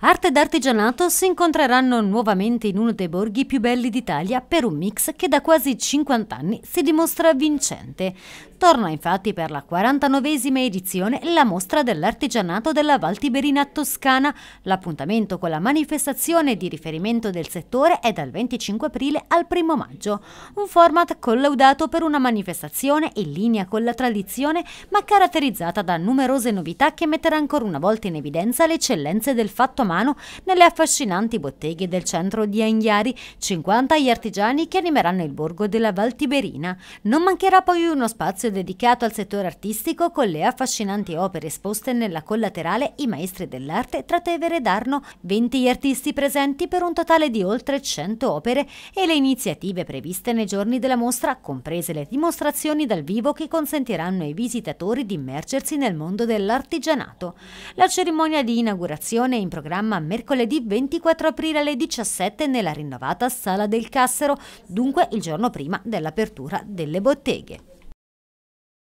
Arte ed artigianato si incontreranno nuovamente in uno dei borghi più belli d'Italia per un mix che da quasi 50 anni si dimostra vincente. Torna infatti per la 49esima edizione la mostra dell'artigianato della Val Tiberina Toscana. L'appuntamento con la manifestazione di riferimento del settore è dal 25 aprile al 1 maggio. Un format collaudato per una manifestazione in linea con la tradizione ma caratterizzata da numerose novità che metterà ancora una volta in evidenza le eccellenze del fatto mano nelle affascinanti botteghe del centro di Anghiari, 50 gli artigiani che animeranno il borgo della Valtiberina. Non mancherà poi uno spazio dedicato al settore artistico con le affascinanti opere esposte nella collaterale I maestri dell'arte tra Tevere ed Arno, 20 gli artisti presenti per un totale di oltre 100 opere e le iniziative previste nei giorni della mostra, comprese le dimostrazioni dal vivo che consentiranno ai visitatori di immergersi nel mondo dell'artigianato. La cerimonia di inaugurazione è in programma programma mercoledì 24 aprile alle 17 nella rinnovata Sala del Cassero, dunque il giorno prima dell'apertura delle botteghe.